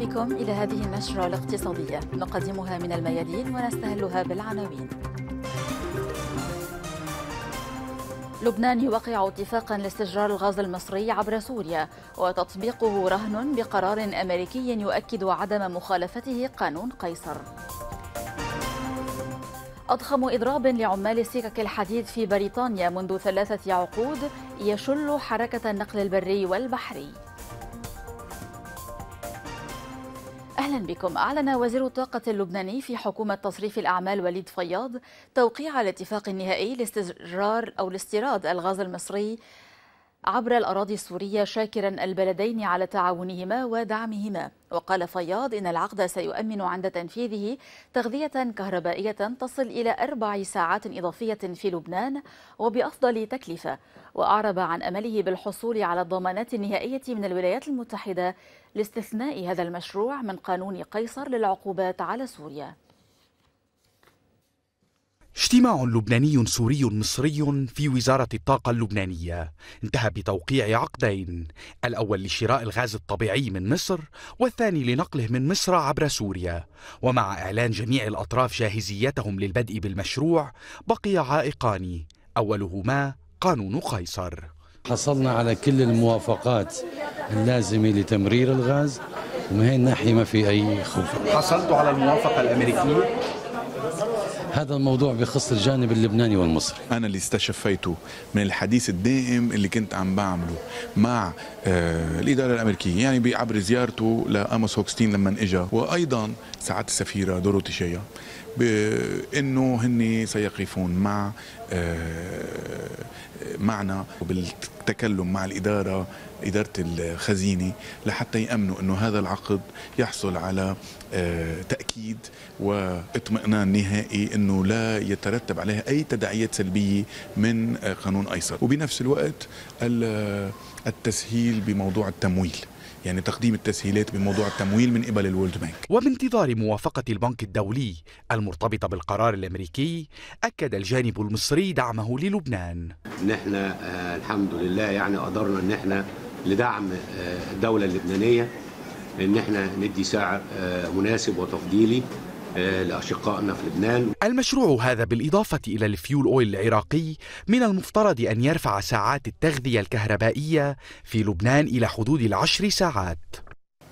بكم إلى هذه النشرة الاقتصادية نقدمها من الميادين ونستهلها بالعناوين لبنان يوقع اتفاقا لاستجرار الغاز المصري عبر سوريا وتطبيقه رهن بقرار أمريكي يؤكد عدم مخالفته قانون قيصر أضخم إضراب لعمال سكك الحديد في بريطانيا منذ ثلاثة عقود يشل حركة النقل البري والبحري أهلا بكم أعلن وزير الطاقة اللبناني في حكومة تصريف الأعمال وليد فياض توقيع الاتفاق النهائي لاستجرار أو لاستيراد الغاز المصري عبر الأراضي السورية شاكرا البلدين على تعاونهما ودعمهما وقال فياض إن العقد سيؤمن عند تنفيذه تغذية كهربائية تصل إلى أربع ساعات إضافية في لبنان وبأفضل تكلفة وأعرب عن أمله بالحصول على الضمانات النهائية من الولايات المتحدة لاستثناء هذا المشروع من قانون قيصر للعقوبات على سوريا اجتماع لبناني سوري مصري في وزارة الطاقة اللبنانية انتهى بتوقيع عقدين الأول لشراء الغاز الطبيعي من مصر والثاني لنقله من مصر عبر سوريا ومع إعلان جميع الأطراف جاهزيتهم للبدء بالمشروع بقي عائقان أولهما قانون قيصر حصلنا على كل الموافقات اللازمة لتمرير الغاز ومن هي الناحية ما في أي خوف حصلت على الموافقة الأمريكية هذا الموضوع بخص الجانب اللبناني والمصري أنا اللي استشفيته من الحديث الدائم اللي كنت عم بعمله مع آه الإدارة الأمريكية يعني عبر زيارته لأموس هوكستين لما إجا وأيضا سعادة السفيرة دوروتي شيا بانه هن سيقفون مع آه، معنا وبالتكلم مع الإدارة إدارة الخزينة لحتى يأمنوا أنه هذا العقد يحصل على آه، تأكيد واطمئنان نهائي أنه لا يترتب عليها أي تداعيات سلبية من آه، قانون أيسر وبنفس الوقت التسهيل بموضوع التمويل يعني تقديم التسهيلات بموضوع التمويل من قبل الولد بانك وبانتظار موافقة البنك الدولي المرتبطة بالقرار الأمريكي أكد الجانب المصري دعمه للبنان نحن آه، الحمد لله يعني قدرنا أن احنا لدعم آه، الدولة اللبنانية أن احنا ندي سعر آه، مناسب وتفضيلي لأشقائنا في لبنان المشروع هذا بالإضافة إلى الفيول أويل العراقي من المفترض أن يرفع ساعات التغذية الكهربائية في لبنان إلى حدود العشر ساعات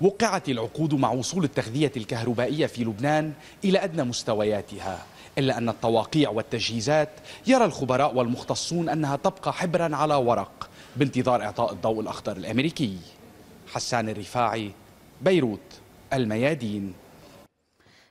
وقعت العقود مع وصول التغذية الكهربائية في لبنان إلى أدنى مستوياتها إلا أن التواقيع والتجهيزات يرى الخبراء والمختصون أنها تبقى حبرا على ورق بانتظار إعطاء الضوء الأخضر الأمريكي حسان الرفاعي بيروت الميادين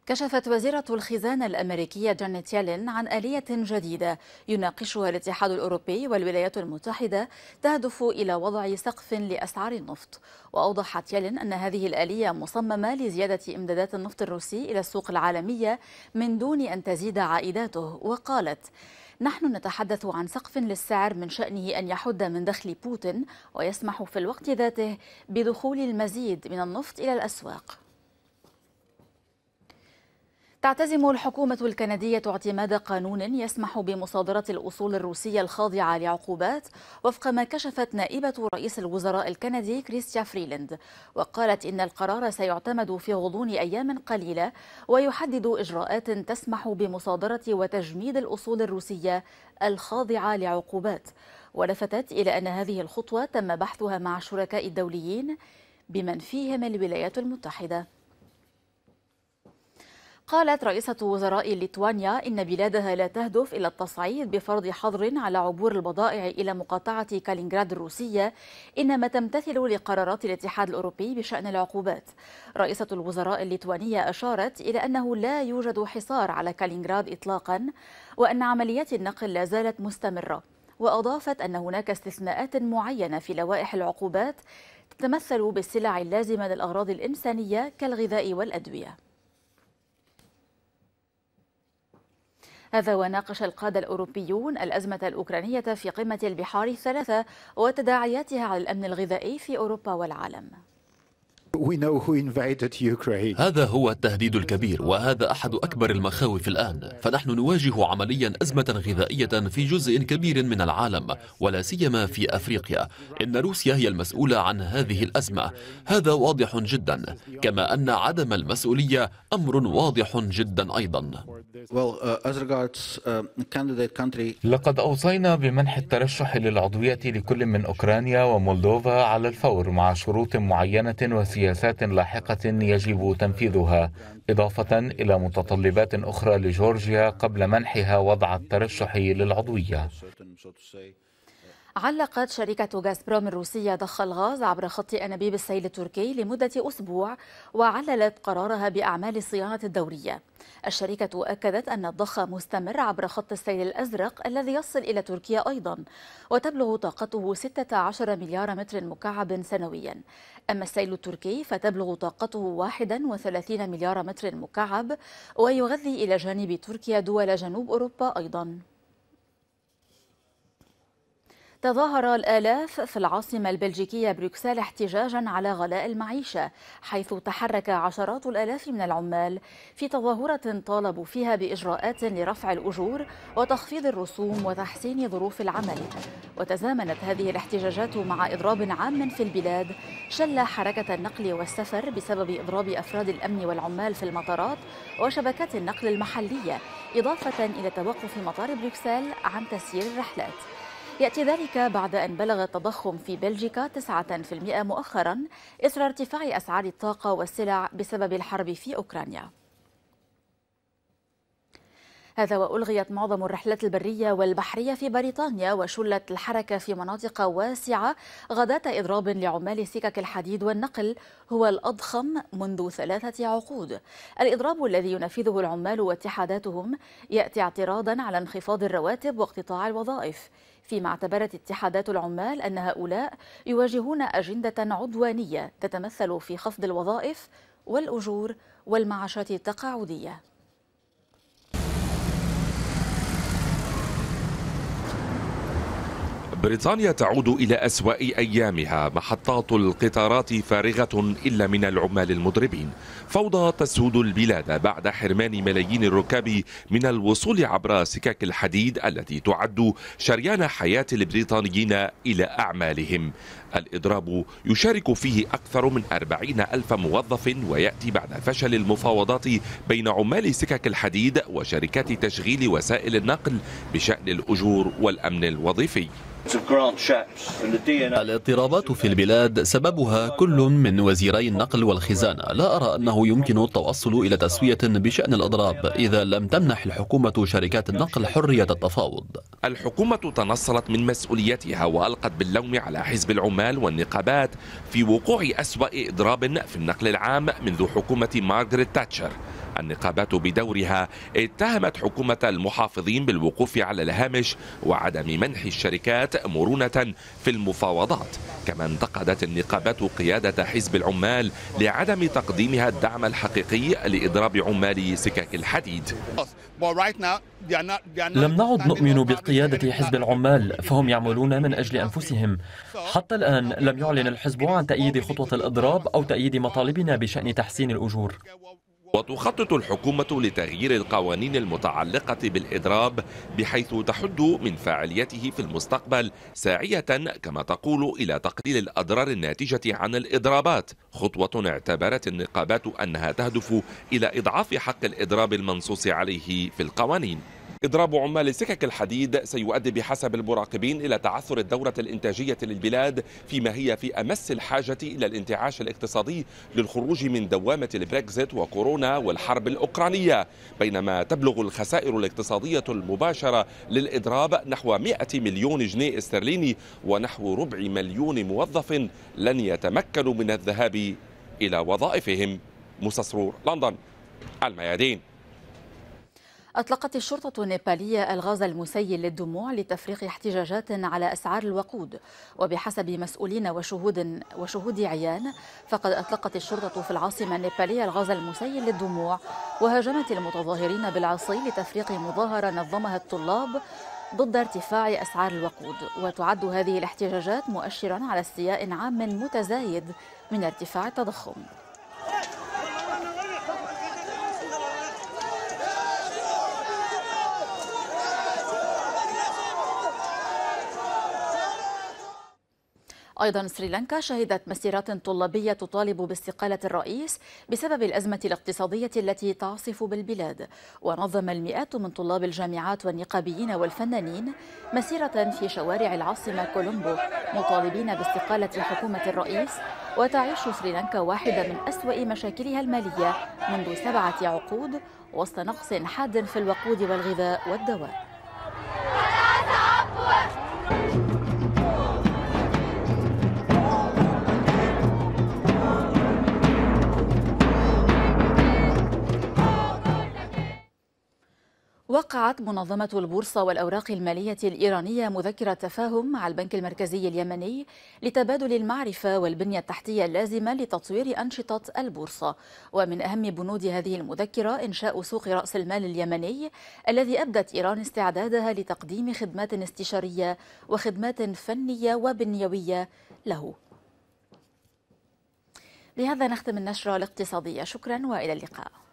كشفت وزيرة الخزانة الأمريكية جانيت يالين عن آلية جديدة يناقشها الاتحاد الأوروبي والولايات المتحدة تهدف إلى وضع سقف لأسعار النفط وأوضحت يالين أن هذه الآلية مصممة لزيادة إمدادات النفط الروسي إلى السوق العالمية من دون أن تزيد عائداته وقالت نحن نتحدث عن سقف للسعر من شأنه أن يحد من دخل بوتين ويسمح في الوقت ذاته بدخول المزيد من النفط إلى الأسواق تعتزم الحكومة الكندية اعتماد قانون يسمح بمصادرة الأصول الروسية الخاضعة لعقوبات وفق ما كشفت نائبة رئيس الوزراء الكندي كريستيا فريلند وقالت إن القرار سيعتمد في غضون أيام قليلة ويحدد إجراءات تسمح بمصادرة وتجميد الأصول الروسية الخاضعة لعقوبات ولفتت إلى أن هذه الخطوة تم بحثها مع الشركاء الدوليين بمن فيهم الولايات المتحدة قالت رئيسة وزراء ليتوانيا إن بلادها لا تهدف إلى التصعيد بفرض حظر على عبور البضائع إلى مقاطعة كالينغراد الروسية إنما تمتثل لقرارات الاتحاد الأوروبي بشأن العقوبات رئيسة الوزراء الليتوانية أشارت إلى أنه لا يوجد حصار على كالينغراد إطلاقا وأن عمليات النقل لا زالت مستمرة وأضافت أن هناك استثناءات معينة في لوائح العقوبات تتمثل بالسلع اللازمة للأغراض الإنسانية كالغذاء والأدوية هذا وناقش القادة الأوروبيون الأزمة الأوكرانية في قمة البحار الثلاثة وتداعياتها على الأمن الغذائي في أوروبا والعالم هذا هو التهديد الكبير وهذا أحد أكبر المخاوف الآن فنحن نواجه عمليا أزمة غذائية في جزء كبير من العالم ولا سيما في أفريقيا إن روسيا هي المسؤولة عن هذه الأزمة هذا واضح جدا كما أن عدم المسؤولية أمر واضح جدا أيضا uh, uh, لقد أوصينا بمنح الترشح للعضوية لكل من أوكرانيا ومولدوفا على الفور مع شروط معينة وسياسية سياسات لاحقة يجب تنفيذها إضافة إلى متطلبات أخرى لجورجيا قبل منحها وضع الترشح للعضوية علقت شركة غازبروم الروسية ضخ الغاز عبر خط أنابيب السيل التركي لمدة أسبوع وعللت قرارها بأعمال الصيانة الدورية الشركة أكدت أن الضخ مستمر عبر خط السيل الأزرق الذي يصل إلى تركيا أيضا وتبلغ طاقته 16 مليار متر مكعب سنويا أما السيل التركي فتبلغ طاقته 31 مليار متر مكعب ويغذي إلى جانب تركيا دول جنوب أوروبا أيضا تظاهر الآلاف في العاصمة البلجيكية بروكسل احتجاجا على غلاء المعيشة حيث تحرك عشرات الآلاف من العمال في تظاهرة طالبوا فيها بإجراءات لرفع الأجور وتخفيض الرسوم وتحسين ظروف العمل وتزامنت هذه الاحتجاجات مع إضراب عام في البلاد شل حركة النقل والسفر بسبب إضراب أفراد الأمن والعمال في المطارات وشبكات النقل المحلية إضافة إلى توقف مطار بروكسل عن تسيير الرحلات يأتي ذلك بعد أن بلغ التضخم في بلجيكا 9% مؤخرا إثر ارتفاع أسعار الطاقة والسلع بسبب الحرب في أوكرانيا هذا وألغيت معظم الرحلات البرية والبحرية في بريطانيا وشلت الحركة في مناطق واسعة غداة إضراب لعمال سكك الحديد والنقل هو الأضخم منذ ثلاثة عقود الإضراب الذي ينفذه العمال واتحاداتهم يأتي اعتراضا على انخفاض الرواتب واقتطاع الوظائف فيما اعتبرت اتحادات العمال أن هؤلاء يواجهون أجندة عدوانية تتمثل في خفض الوظائف والأجور والمعاشات التقاعدية بريطانيا تعود إلى أسوأ أيامها محطات القطارات فارغة إلا من العمال المضربين فوضى تسود البلاد بعد حرمان ملايين الركاب من الوصول عبر سكك الحديد التي تعد شريان حياة البريطانيين إلى أعمالهم الإضراب يشارك فيه أكثر من أربعين ألف موظف ويأتي بعد فشل المفاوضات بين عمال سكك الحديد وشركات تشغيل وسائل النقل بشأن الأجور والأمن الوظيفي الاضطرابات في البلاد سببها كل من وزيري النقل والخزانة لا أرى أنه يمكن التوصل إلى تسوية بشأن الأضراب إذا لم تمنح الحكومة شركات النقل حرية التفاوض الحكومة تنصلت من مسؤوليتها وألقت باللوم على حزب العمال والنقابات في وقوع أسوأ إضراب في النقل العام منذ حكومة مارغريت تاتشر النقابات بدورها اتهمت حكومة المحافظين بالوقوف على الهامش وعدم منح الشركات مرونة في المفاوضات كما انتقدت النقابات قيادة حزب العمال لعدم تقديمها الدعم الحقيقي لإضراب عمال سكك الحديد لم نعد نؤمن بقيادة حزب العمال فهم يعملون من أجل أنفسهم حتى الآن لم يعلن الحزب عن تأييد خطوة الإضراب أو تأييد مطالبنا بشأن تحسين الأجور وتخطط الحكومة لتغيير القوانين المتعلقة بالإضراب بحيث تحد من فاعليته في المستقبل ساعية كما تقول إلى تقليل الأضرار الناتجة عن الإضرابات خطوة اعتبرت النقابات أنها تهدف إلى إضعاف حق الإضراب المنصوص عليه في القوانين إضراب عمال سكك الحديد سيؤدي بحسب المراقبين إلى تعثر الدورة الإنتاجية للبلاد فيما هي في أمس الحاجة إلى الانتعاش الاقتصادي للخروج من دوامة البريكزيت وكورونا والحرب الأوكرانية بينما تبلغ الخسائر الاقتصادية المباشرة للإضراب نحو 100 مليون جنيه استرليني ونحو ربع مليون موظف لن يتمكنوا من الذهاب إلى وظائفهم مسسرور لندن الميادين أطلقت الشرطة النيبالية الغاز المسيل للدموع لتفريق احتجاجات على أسعار الوقود وبحسب مسؤولين وشهود وشهود عيان فقد أطلقت الشرطة في العاصمة النيبالية الغاز المسيل للدموع وهاجمت المتظاهرين بالعصي لتفريق مظاهرة نظمها الطلاب ضد ارتفاع أسعار الوقود وتعد هذه الاحتجاجات مؤشرا على استياء عام متزايد من ارتفاع التضخم أيضا سريلانكا شهدت مسيرات طلابية تطالب باستقالة الرئيس بسبب الأزمة الاقتصادية التي تعصف بالبلاد ونظم المئات من طلاب الجامعات والنقابيين والفنانين مسيرة في شوارع العاصمة كولومبو مطالبين باستقالة حكومة الرئيس وتعيش سريلانكا واحدة من أسوأ مشاكلها المالية منذ سبعة عقود وسط نقص حاد في الوقود والغذاء والدواء وقعت منظمة البورصة والأوراق المالية الإيرانية مذكرة تفاهم مع البنك المركزي اليمني لتبادل المعرفة والبنية التحتية اللازمة لتطوير أنشطة البورصة ومن أهم بنود هذه المذكرة إنشاء سوق رأس المال اليمني الذي أبدت إيران استعدادها لتقديم خدمات استشارية وخدمات فنية وبنيوية له لهذا نختم النشرة الاقتصادية شكرا وإلى اللقاء